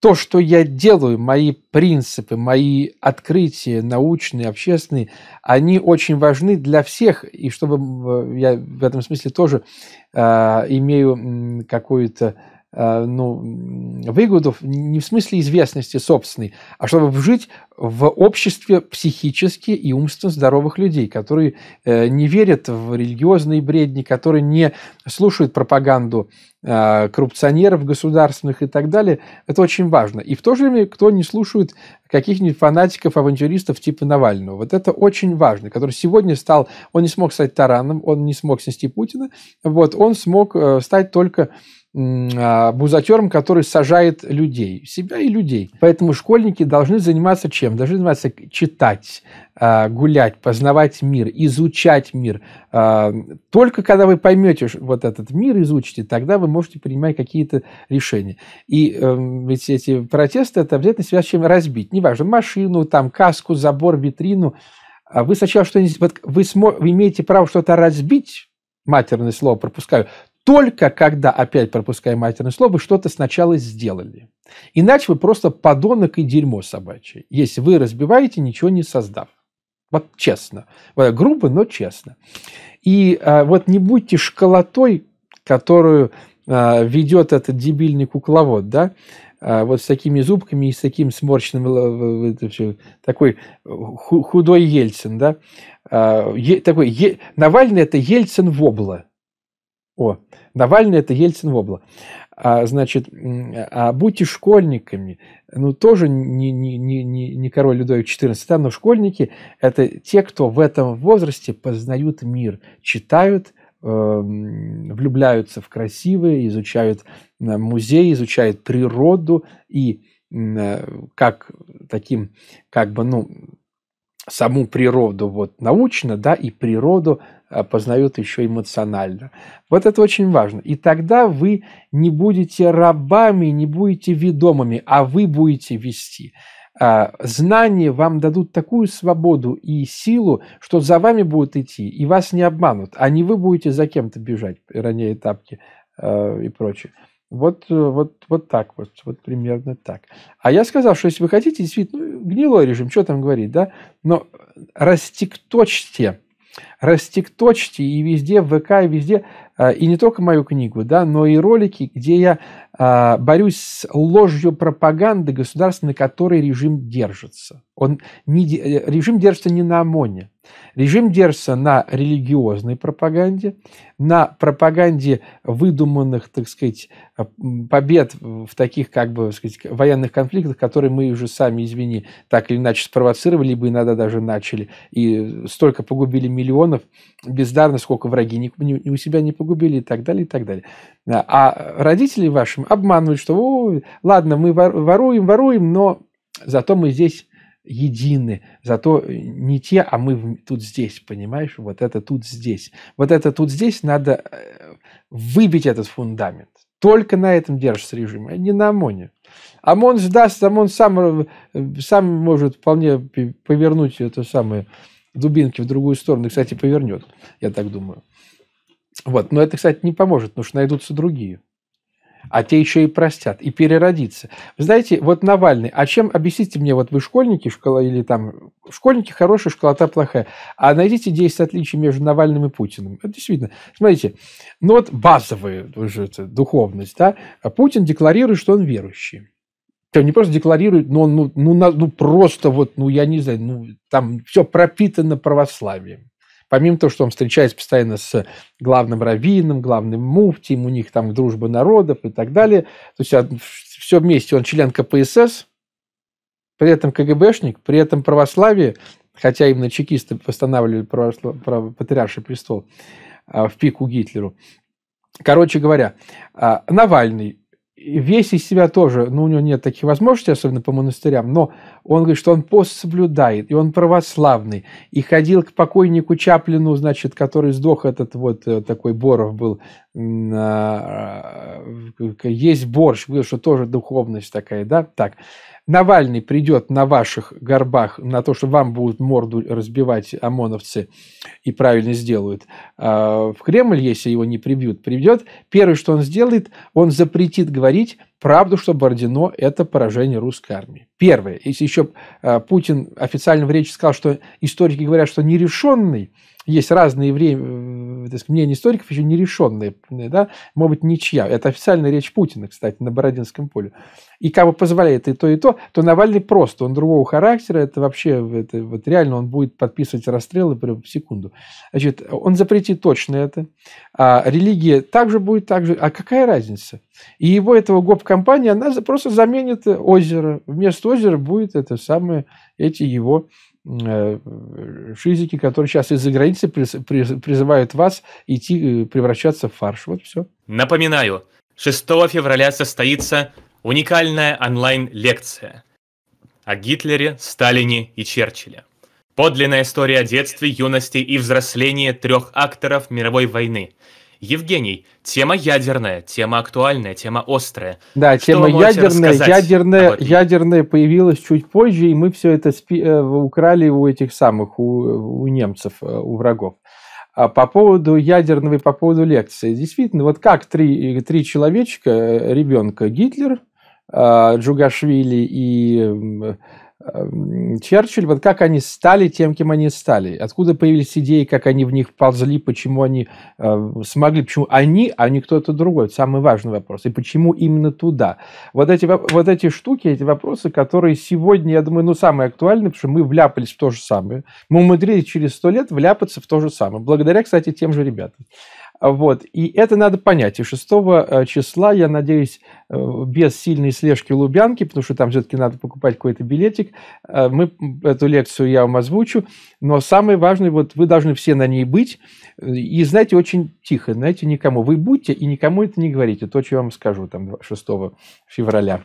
то, что я делаю, мои принципы, мои открытия научные, общественные, они очень важны для всех. И чтобы э, я в этом смысле тоже э, имею какую-то Э, ну, выгоду не в смысле известности собственной, а чтобы жить в обществе психически и умственно здоровых людей, которые э, не верят в религиозные бредни, которые не слушают пропаганду э, коррупционеров государственных и так далее. Это очень важно. И в то же время, кто не слушает каких-нибудь фанатиков, авантюристов типа Навального. Вот это очень важно, который сегодня стал, он не смог стать тараном, он не смог снести Путина, вот, он смог стать только а, бузатером, который сажает людей, себя и людей. Поэтому школьники должны заниматься чем? Должны заниматься читать, а, гулять, познавать мир, изучать мир. А, только когда вы поймете вот этот мир, изучите, тогда вы можете принимать какие-то решения. И эм, ведь эти протесты, это обязательно связано с чем разбить. Неважно, машину, там, каску, забор, витрину. А вы сначала что-нибудь... Вот вы, смо, вы имеете право что-то разбить, матерное слово пропускаю, только когда опять пропускаем матерное слово, вы что-то сначала сделали. Иначе вы просто подонок и дерьмо собачье, если вы разбиваете, ничего не создав. Вот честно. Э, грубо, но честно. И а, вот не будьте школотой, которую а, ведет этот дебильный кукловод, да, а, вот с такими зубками и с таким сморчным, такой худой Ельцин, да, а, е, такой, е, Навальный это Ельцин в обла. О, Навальный это Ельцин вобла. А, значит, а, а будьте школьниками. Ну, тоже не, не, не, не король Людовик XIV, там, но школьники – это те, кто в этом возрасте познают мир, читают, эм, влюбляются в красивые, изучают музеи, изучают природу и э, как таким, как бы, ну, саму природу вот научно, да, и природу э, познает еще эмоционально. Вот это очень важно. И тогда вы не будете рабами, не будете ведомыми, а вы будете вести. А, знания вам дадут такую свободу и силу, что за вами будут идти, и вас не обманут, а не вы будете за кем-то бежать, роняя тапки э, и прочее. Вот, э, вот, вот так вот, вот примерно так. А я сказал, что если вы хотите, действительно, ну, гнилой режим, что там говорить, да? Но растикточьте, растикточьте и везде, в ВК, и везде, а, и не только мою книгу, да, но и ролики, где я а, борюсь с ложью пропаганды государства, на которой режим держится. Он не, э, режим держится не на ОМОНе. Режим держится на религиозной пропаганде, на пропаганде выдуманных, так сказать, э, побед в таких, как бы, сказать, военных конфликтах, которые мы уже сами, извини, так или иначе спровоцировали, либо иногда даже начали. И столько погубили миллионов бездарно, сколько враги ни, ни у себя не погубили и так далее, и так далее. Э, а родители вашим обманывают, что, О, ладно, мы воруем, воруем, но зато мы здесь едины, зато э, не те, а мы тут здесь, понимаешь, вот это тут здесь. Вот это тут здесь надо э, выбить этот фундамент. Только на этом держится режим, а не на ОМОНе. ОМОН сдаст, ОМОН сам, э, сам может вполне повернуть это самую дубинки в другую сторону. И, кстати, повернет, я так думаю. Вот. Но это, кстати, не поможет, потому что найдутся другие а те еще и простят, и переродиться. Вы знаете, вот Навальный, а чем, объясните мне, вот вы школьники, школа или там, школьники хорошие, школота плохая, а найдите 10 отличий между Навальным и Путиным. Это действительно, смотрите, ну вот базовая уже это, духовность, да, а Путин декларирует, что он верующий. Там не просто декларирует, но он, ну, ну, ну просто вот, ну я не знаю, ну там все пропитано православием. Помимо того, что он встречается постоянно с главным раввином, главным муфтием, у них там дружба народов и так далее. То есть все вместе он член КПСС, при этом КГБшник, при этом православие, хотя именно чекисты восстанавливали патриарший престол а, в пику Гитлеру. Короче говоря, а, Навальный, весь из себя тоже, ну, у него нет таких возможностей, особенно по монастырям, но он говорит, что он пост соблюдает, и он православный, и ходил к покойнику Чаплину, значит, который сдох, этот вот э, такой Боров был, а, а, есть борщ, что тоже духовность такая, да, так. Навальный придет на ваших горбах, на то, что вам будут морду разбивать ОМОНовцы и правильно сделают. А, в Кремль, если его не прибьют, придет. Первое, что он сделает, он запретит говорить правду, что Бородино – это поражение русской армии. Первое. Если еще э, Путин официально в речи сказал, что историки говорят, что нерешенный, есть разные время, э, так мнения историков, еще нерешенные, да, может быть, ничья. Это официальная речь Путина, кстати, на Бородинском поле и как бы позволяет и то, и то, то Навальный просто, он другого характера, это вообще, это, вот реально он будет подписывать расстрелы прямо в секунду. Значит, он запретит точно это. А религия также будет, так же. А какая разница? И его этого гоп-компания, она просто заменит озеро. Вместо озера будет это самое, эти его э, шизики, которые сейчас из-за границы призывают вас идти э, превращаться в фарш. Вот все. Напоминаю, 6 февраля состоится Уникальная онлайн-лекция о Гитлере, Сталине и Черчилле. Подлинная история о детстве, юности и взрослении трех акторов мировой войны. Евгений, тема ядерная, тема актуальная, тема острая. Да, Что тема ядерная, ядерная, ядерная появилась чуть позже, и мы все это спи- э, украли у этих самых, у, у немцев, э, у врагов. А по поводу ядерного и по поводу лекции. Действительно, вот как три, три человечка, э, ребенка Гитлер, Э, Джугашвили и эм, э, Черчилль, вот как они стали тем, кем они стали, откуда появились идеи, как они в них ползли, почему они э, смогли, почему они, а не кто-то другой, это самый важный вопрос, и почему именно туда. Вот эти, вот эти штуки, эти вопросы, которые сегодня, я думаю, ну, самые актуальны, потому что мы вляпались в то же самое, мы умудрились через сто лет вляпаться в то же самое, благодаря, кстати, тем же ребятам. Вот. И это надо понять. И 6 э, числа, я надеюсь, э, без сильной слежки Лубянки, потому что там все-таки надо покупать какой-то билетик, э, мы эту лекцию я вам озвучу. Но самое важное, вот вы должны все на ней быть. И, знаете, очень тихо, знаете, никому. Вы будьте и никому это не говорите. То, что я вам скажу там 6 февраля.